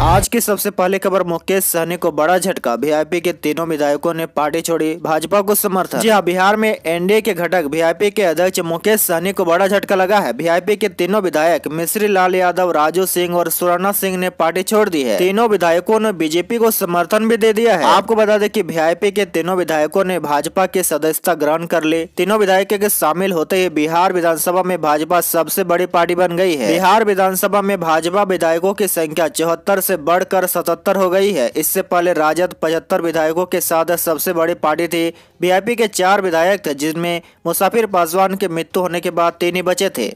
आज की सबसे पहले खबर मुकेश सहनी को बड़ा झटका वीआईपी के तीनों विधायकों ने पार्टी छोड़ी भाजपा को समर्थन जी हाँ बिहार में एनडीए के घटक वीआईपी के अध्यक्ष मुकेश सहनी को बड़ा झटका लगा है वीआईपी के तीनों विधायक मिश्री लाल यादव राजू सिंह और सुराना सिंह ने पार्टी छोड़ दी है तीनों विधायकों ने बीजेपी को समर्थन भी दे दिया है आपको बता दें की वीआईपी के तीनों विधायकों ने भाजपा की सदस्यता ग्रहण कर ली तीनों विधायक के शामिल होते ही बिहार विधानसभा में भाजपा सबसे बड़ी पार्टी बन गयी है बिहार विधानसभा में भाजपा विधायकों की संख्या चौहत्तर से बढ़कर सतहत्तर हो गई है इससे पहले राजद पचहत्तर विधायकों के साथ सबसे बड़ी पार्टी थी बीआईपी के चार विधायक थे जिनमें मुसाफिर पासवान के मृत्यु होने के बाद तीन ही बचे थे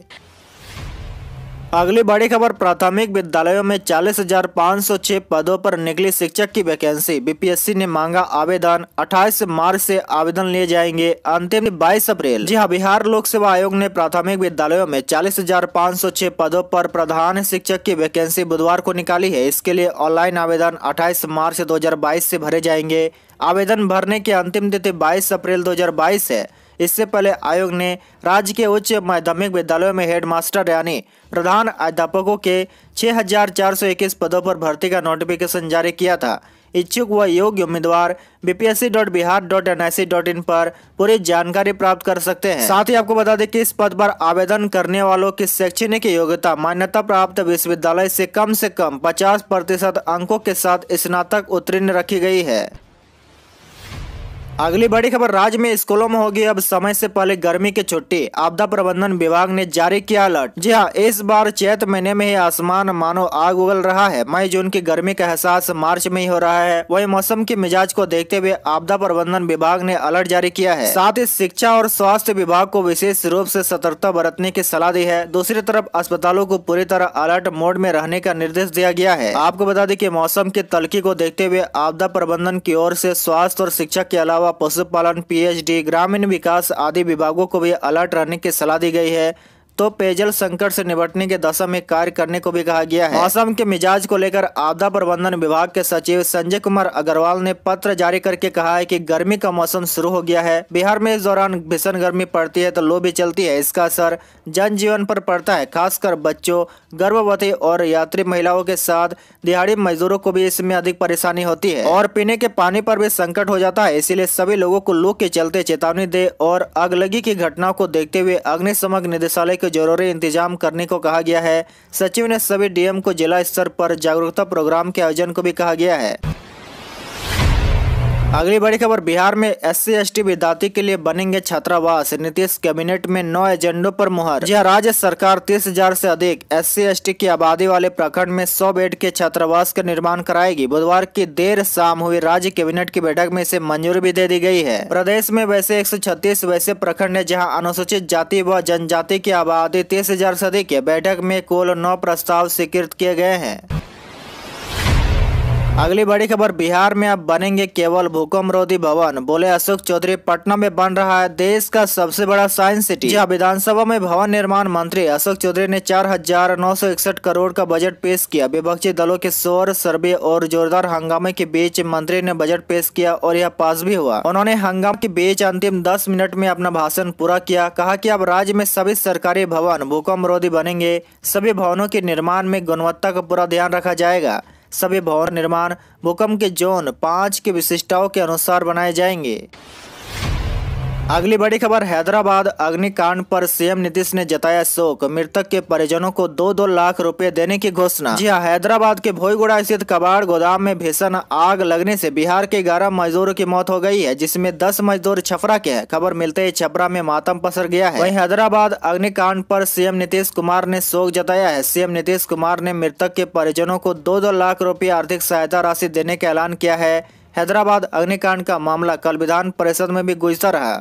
अगली बड़ी खबर प्राथमिक विद्यालयों में चालीस हजार पाँच सौ छह पदों पर निकली शिक्षक की वैकेंसी बीपीएससी ने मांगा आवेदन 28 मार्च से आवेदन लिए जाएंगे अंतिम 22 अप्रैल जी हाँ बिहार लोक सेवा आयोग ने प्राथमिक विद्यालयों में चालीस हजार पाँच सौ छह पदों पर प्रधान शिक्षक की वैकेंसी बुधवार को निकाली है इसके लिए ऑनलाइन आवेदन अट्ठाईस मार्च दो हजार बाईस से भरे जाएंगे आवेदन भरने की अंतिम तिथि बाईस अप्रैल दो हजार बाईस है इससे पहले आयोग ने राज्य के उच्च माध्यमिक विद्यालयों में हेडमास्टर यानी प्रधान अध्यापकों के 6,421 पदों पर भर्ती का नोटिफिकेशन जारी किया था इच्छुक व योग्य उम्मीदवार bpsc.bihar.nic.in पर पूरी जानकारी प्राप्त कर सकते हैं साथ ही आपको बता दें कि इस पद पर आवेदन करने वालों की शैक्षणिक योग्यता मान्यता प्राप्त विश्वविद्यालय से कम से कम 50 प्रतिशत अंकों के साथ स्नातक उत्तीर्ण रखी गई है अगली बड़ी खबर राज्य में स्कूलों में होगी अब समय से पहले गर्मी की छुट्टी आपदा प्रबंधन विभाग ने जारी किया अलर्ट जी हाँ इस बार चैत महीने में ही आसमान मानो आग उगल रहा है मई जून की गर्मी का एहसास मार्च में ही हो रहा है वही मौसम के मिजाज को देखते हुए आपदा प्रबंधन विभाग ने अलर्ट जारी किया है साथ ही शिक्षा और स्वास्थ्य विभाग को विशेष रूप ऐसी सतर्कता बरतने की सलाह दी है दूसरी तरफ अस्पतालों को पूरी तरह अलर्ट मोड में रहने का निर्देश दिया गया है आपको बता दें की मौसम की तलकी को देखते हुए आपदा प्रबंधन की ओर ऐसी स्वास्थ्य और शिक्षा के अलावा अलावा पशुपालन पीएचडी ग्रामीण विकास आदि विभागों को भी अलर्ट रहने की सलाह दी गई है तो पेयजल संकट से निपटने के दशा में कार्य करने को भी कहा गया है असम के मिजाज को लेकर आपदा प्रबंधन विभाग के सचिव संजय कुमार अग्रवाल ने पत्र जारी करके कहा है कि गर्मी का मौसम शुरू हो गया है बिहार में इस दौरान भीषण गर्मी पड़ती है तो लो भी चलती है इसका असर जनजीवन पर पड़ता है खासकर बच्चों गर्भवती और यात्री महिलाओं के साथ दिहाड़ी मजदूरों को भी इसमें अधिक परेशानी होती है और पीने के पानी पर भी संकट हो जाता है इसीलिए सभी लोगों को लू के चलते चेतावनी दे और अगलगी की घटनाओं को देखते हुए अग्निशमक निदेशालय के जरूरी इंतजाम करने को कहा गया है सचिव ने सभी डीएम को जिला स्तर पर जागरूकता प्रोग्राम के आयोजन को भी कहा गया है अगली बड़ी खबर बिहार में एस सी एस टी विद्यार्थी के लिए बनेंगे छात्रावास नीतीश कैबिनेट में नौ एजेंडों पर मुहर यह हाँ, राज्य सरकार तीस हजार ऐसी अधिक एस सी एस टी की आबादी वाले प्रखंड में सौ बेड के छात्रावास का निर्माण कराएगी बुधवार की देर शाम हुई राज्य कैबिनेट की बैठक में इसे मंजूरी भी दे दी गयी है प्रदेश में वैसे एक सौ छत्तीस वैसे प्रखंड है जहाँ अनुसूचित जाति व जनजाति की आबादी तीस हजार ऐसी अधिक है बैठक में कुल नौ प्रस्ताव स्वीकृत किए गए हैं अगली बड़ी खबर बिहार में अब बनेंगे केवल भूकंप रोधी भवन बोले अशोक चौधरी पटना में बन रहा है देश का सबसे बड़ा साइंस सिटी जहां विधानसभा में भवन निर्माण मंत्री अशोक चौधरी ने चार हजार नौ सौ इकसठ करोड़ का बजट पेश किया विपक्षी दलों के शोर सर्वे और जोरदार हंगामे के बीच मंत्री ने बजट पेश किया और यह पास भी हुआ उन्होंने हंगामे के बीच अंतिम दस मिनट में अपना भाषण पूरा किया कहा की अब राज्य में सभी सरकारी भवन भूकंप रोधी बनेंगे सभी भवनों के निर्माण में गुणवत्ता का पूरा ध्यान रखा जाएगा सभी भवन निर्माण भूकंप के जोन पाँच की विशिष्टताओं के अनुसार बनाए जाएंगे अगली बड़ी खबर हैदराबाद अग्निकांड पर सीएम नीतीश ने जताया शोक मृतक के परिजनों को दो दो लाख रुपए देने की घोषणा जी हाँ, हैदराबाद के भोईगुड़ा स्थित कबाड़ गोदाम में भीषण आग लगने से बिहार के ग्यारह मजदूरों की मौत हो गई है जिसमें दस मजदूर छपरा के हैं खबर मिलते ही छपरा में मातम पसर गया है वही हैदराबाद अग्निकांड आरोप सीएम नीतीश कुमार ने शोक जताया है सीएम नीतीश कुमार ने मृतक के परिजनों को दो दो लाख रूपये आर्थिक सहायता राशि देने का ऐलान किया है हैदराबाद अग्निकांड का मामला कल विधान परिषद में भी गुजता रहा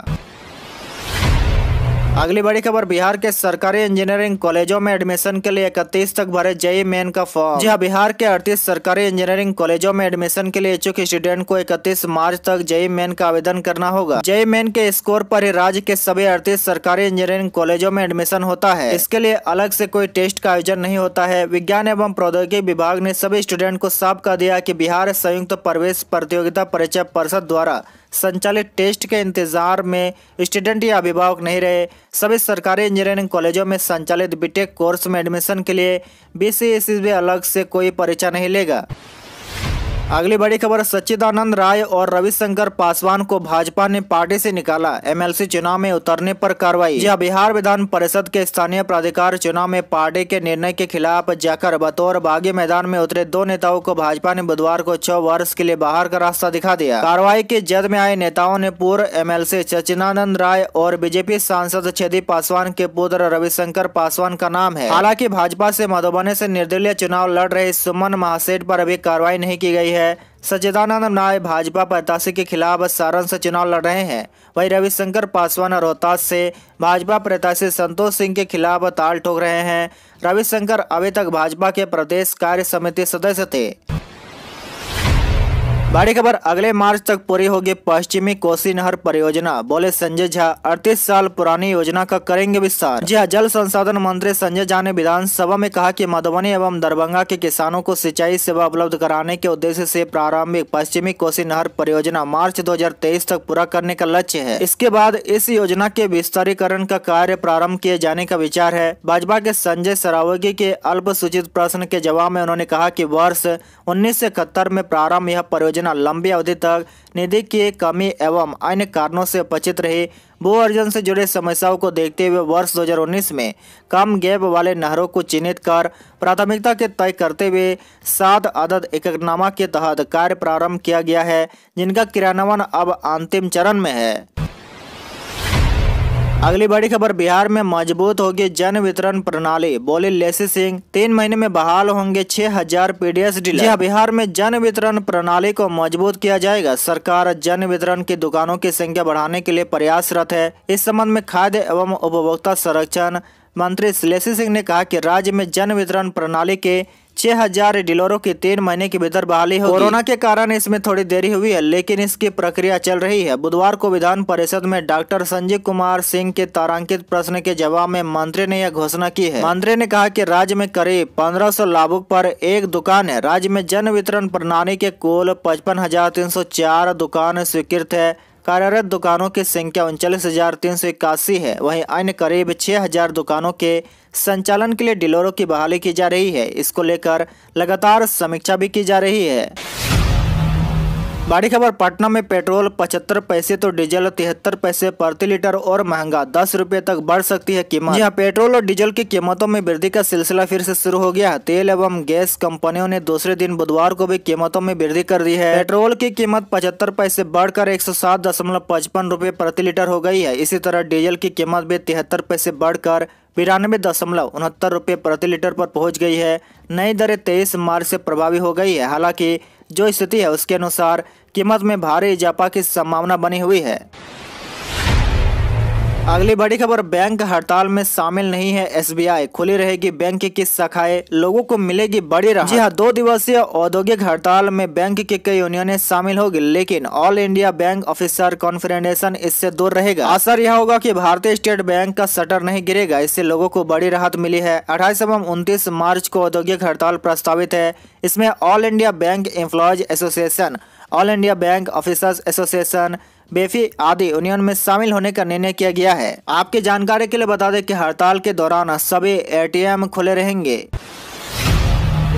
अगली बड़ी खबर बिहार के सरकारी इंजीनियरिंग कॉलेजों में एडमिशन के लिए इकतीस तक भरे जेई मेन का फॉर्म जी हाँ, बिहार के अड़तीस सरकारी इंजीनियरिंग कॉलेजों में एडमिशन के लिए इच्छुक स्टूडेंट को इकतीस मार्च तक जेई मेन का आवेदन करना होगा जेई मेन के स्कोर पर ही राज्य के सभी अड़तीस सरकारी इंजीनियरिंग कॉलेजों में एडमिशन होता है इसके लिए अलग ऐसी कोई टेस्ट का आयोजन नहीं होता है विज्ञान एवं प्रौद्योगिकी विभाग ने सभी स्टूडेंट को साफ कर दिया की बिहार संयुक्त प्रवेश प्रतियोगिता परीक्षा परिषद द्वारा संचालित टेस्ट के इंतजार में स्टूडेंट या अभिभावक नहीं रहे सभी सरकारी इंजीनियरिंग कॉलेजों में संचालित बीटेक कोर्स में एडमिशन के लिए बी e सी अलग से कोई परीक्षा नहीं लेगा अगली बड़ी खबर सच्चिदानंद राय और रविशंकर पासवान को भाजपा ने पार्टी से निकाला एमएलसी चुनाव में उतरने पर कार्रवाई यह बिहार विधान परिषद के स्थानीय प्राधिकार चुनाव में पार्टी के निर्णय के खिलाफ जाकर बतौर बागी मैदान में उतरे दो नेताओं को भाजपा ने बुधवार को छह वर्ष के लिए बाहर का रास्ता दिखा दिया कार्रवाई के जद में आए नेताओं ने पूर्व एम एल सचिदानंद राय और बीजेपी सांसद छेदी पासवान के पुत्र रविशंकर पासवान का नाम है हालांकि भाजपा ऐसी मधुबनी ऐसी निर्दलीय चुनाव लड़ रहे सुमन महासेठ आरोप अभी कार्रवाई नहीं की गयी है है सच्चिदानंद नाय भाजपा प्रत्याशी के खिलाफ सारण से चुनाव लड़ रहे हैं वहीं रविशंकर पासवान रोहतास से भाजपा प्रत्याशी संतोष सिंह के खिलाफ ताल ठोक रहे हैं रविशंकर अभी तक भाजपा के प्रदेश कार्य समिति सदस्य थे बड़ी खबर अगले मार्च तक पूरी होगी पश्चिमी कोसी नहर परियोजना बोले संजय झा अड़तीस साल पुरानी योजना का करेंगे विस्तार जी हाँ, जल संसाधन मंत्री संजय झा ने विधानसभा में कहा कि मधुबनी एवं दरभंगा के किसानों को सिंचाई सेवा उपलब्ध कराने के उद्देश्य से प्रारंभिक पश्चिमी कोसी नहर परियोजना मार्च 2023 तक पूरा करने का लक्ष्य है इसके बाद इस योजना के विस्तारीकरण का कार्य प्रारंभ किए जाने का विचार है भाजपा के संजय सरावगी के अल्पसूचित प्रश्न के जवाब में उन्होंने कहा की वर्ष उन्नीस में प्रारंभ यह परियोजना योजना लंबी अवधि तक निधि की कमी एवं अन्य कारणों से बचित रही भू अर्जन से जुड़े समस्याओं को देखते हुए वर्ष 2019 में कम गैप वाले नहरों को चिन्हित कर प्राथमिकता के तय करते हुए सात अदद एकनामा के तहत कार्य प्रारंभ किया गया है जिनका क्रियान्वयन अब अंतिम चरण में है अगली बड़ी खबर बिहार में मजबूत होगी जन वितरण प्रणाली बोले लेसी सिंह तीन महीने में बहाल होंगे छह हजार पीडीएस डीलर जी हाँ, बिहार में जन वितरण प्रणाली को मजबूत किया जाएगा सरकार जन वितरण की दुकानों की संख्या बढ़ाने के लिए प्रयासरत है इस संबंध में खाद्य एवं उपभोक्ता संरक्षण मंत्री लेसी सिंह ने कहा की राज्य में जन वितरण प्रणाली के छह हजार डीलरों की तीन महीने के भीतर बहाली होगी कोरोना के कारण इसमें थोड़ी देरी हुई है लेकिन इसकी प्रक्रिया चल रही है बुधवार को विधान परिषद में डॉक्टर संजय कुमार सिंह के तारांकित प्रश्न के जवाब में मंत्री ने यह घोषणा की है मंत्री ने कहा कि राज्य में करीब पंद्रह सौ लाभुक पर एक दुकान है राज्य में जन वितरण प्रणाली के कुल पचपन दुकान स्वीकृत है कार्यरत दुकानों की संख्या उनचालीस हजार तीन सौ इक्यासी है वहीं अन्य करीब छः हजार दुकानों के संचालन के लिए डीलरों की बहाली की जा रही है इसको लेकर लगातार समीक्षा भी की जा रही है बड़ी खबर पटना में पेट्रोल पचहत्तर पैसे तो डीजल तिहत्तर पैसे प्रति लीटर और महंगा दस रुपए तक बढ़ सकती है कीमत यहाँ पेट्रोल और डीजल की कीमतों में वृद्धि का सिलसिला फिर से शुरू हो गया है तेल एवं गैस कंपनियों ने दूसरे दिन बुधवार को भी कीमतों में वृद्धि कर दी है पेट्रोल की कीमत पचहत्तर पैसे बढ़कर एक सौ प्रति लीटर हो गई है इसी तरह डीजल की कीमत भी तिहत्तर पैसे बढ़कर बिरानवे दशमलव उनहत्तर रुपये प्रति लीटर पर पहुंच गई है नई दरें तेईस मार्च से प्रभावी हो गई है हालांकि जो स्थिति है उसके अनुसार कीमत में भारी इजाफा की संभावना बनी हुई है अगली बड़ी खबर बैंक हड़ताल में शामिल नहीं है एसबीआई खुली रहेगी बैंक की शाखाएं लोगों को मिलेगी बड़ी राहत जी हाँ दो दिवसीय औद्योगिक हड़ताल में बैंक के कई यूनियनें शामिल होगी लेकिन all India bank officer confederation इससे दूर रहेगा असर यह होगा कि भारतीय स्टेट बैंक का शटर नहीं गिरेगा इससे लोगो को बड़ी राहत मिली है अठाईस एवं उनतीस मार्च को औद्योगिक हड़ताल प्रस्तावित है इसमें all India bank employees association all India bank officers association BEFI आदि यूनियन में शामिल होने का निर्णय किया गया है आपके जानकारी के लिए बता दें कि हड़ताल के दौरान सभी एटीएम खुले रहेंगे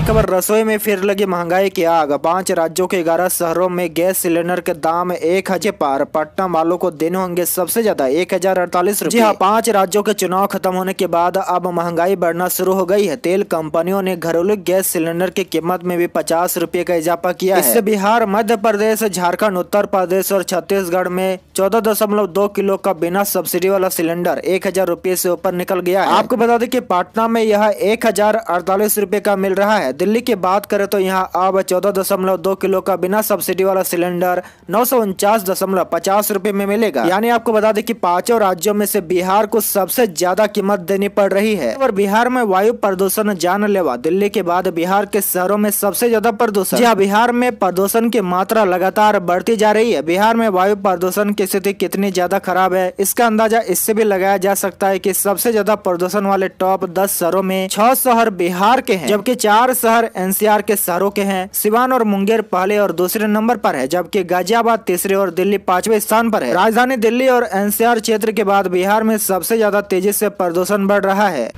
खबर रसोई में फिर लगी महंगाई की आग पांच राज्यों के ग्यारह शहरों में गैस सिलेंडर के दाम एक हजार पार पटना वालों को देने होंगे सबसे ज्यादा एक हजार अड़तालीस जी हाँ पांच राज्यों के चुनाव खत्म होने के बाद अब महंगाई बढ़ना शुरू हो गई है तेल कंपनियों ने घरेलू गैस सिलेंडर की कीमत में भी पचास रूपए का इजाफा किया इससे बिहार मध्य प्रदेश झारखण्ड उत्तर प्रदेश और छत्तीसगढ़ में चौदह दशमलव दो किलो का बिना सब्सिडी वाला सिलेंडर एक हजार रूपए ऐसी ऊपर निकल गया आपको बता दें की पटना में यह एक हजार अड़तालीस रूपए का मिल रहा है दिल्ली की बात करें तो यहाँ अब चौदह दशमलव दो किलो का बिना सब्सिडी वाला सिलेंडर नौ सौ उनचास दशमलव पचास रूपए में मिलेगा यानी आपको बता दें कि पांचों राज्यों में से बिहार को सबसे ज्यादा कीमत देनी पड़ रही है और बिहार में वायु प्रदूषण जानलेवा दिल्ली के बाद बिहार के शहरों में सबसे ज्यादा प्रदूषण जी हाँ, बिहार में प्रदूषण की मात्रा लगातार बढ़ती जा रही है बिहार में वायु प्रदूषण की स्थिति कितनी ज्यादा खराब है इसका अंदाजा इससे भी लगाया जा सकता है की सबसे ज्यादा प्रदूषण वाले टॉप दस शहरों में छह शहर बिहार के हैं जबकि चार शहर एनसीआर के शहरों के हैं सिवान और मुंगेर पहले और दूसरे नंबर पर है जबकि गाजियाबाद तीसरे और दिल्ली पांचवें स्थान पर है राजधानी दिल्ली और एनसीआर क्षेत्र के बाद बिहार में सबसे ज्यादा तेजी से प्रदूषण बढ़ रहा है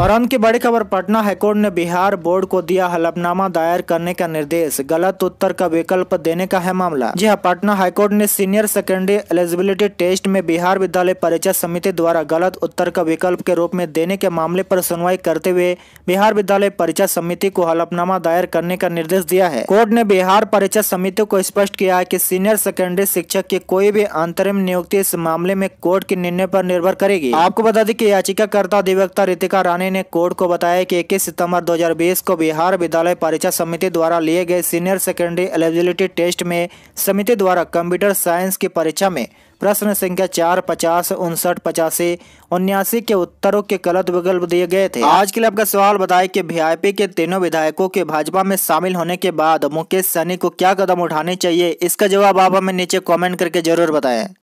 और अंत की बड़ी खबर पटना हाईकोर्ट ने बिहार बोर्ड को दिया हलफनामा दायर करने का निर्देश गलत उत्तर का विकल्प देने का है मामला जी हाँ पटना हाईकोर्ट ने सीनियर सेकेंडरी एलिजिबिलिटी टेस्ट में बिहार विद्यालय परीक्षा समिति द्वारा गलत उत्तर का विकल्प के रूप में देने के मामले पर सुनवाई करते हुए बिहार विद्यालय परीक्षा समिति को हलफनामा दायर करने का निर्देश दिया है कोर्ट ने बिहार परीक्षा समिति को स्पष्ट किया है की कि सीनियर सेकेंडरी शिक्षक की कोई भी अंतरिम नियुक्ति इस मामले में कोर्ट के निर्णय आरोप निर्भर करेगी आपको बता दें की याचिकाकर्ता अधिवक्ता रितिका रानी थाने ने कोर्ट को बताया कि इक्कीस सितंबर 2020 को बिहार विद्यालय परीक्षा समिति द्वारा लिए गए सीनियर सेकेंडरी एलिजिबिलिटी टेस्ट में समिति द्वारा कंप्यूटर साइंस की परीक्षा में प्रश्न संख्या चार पचास उनसठ पचासी उन्यासी के उत्तरों के गलत विकल्प दिए गए थे आज के लिए आपका सवाल बताए कि वीआईपी के तीनों विधायकों के भाजपा में शामिल होने के बाद मुकेश सहनी को क्या कदम उठाने चाहिए इसका जवाब आप हमें नीचे कमेंट करके जरूर बताएं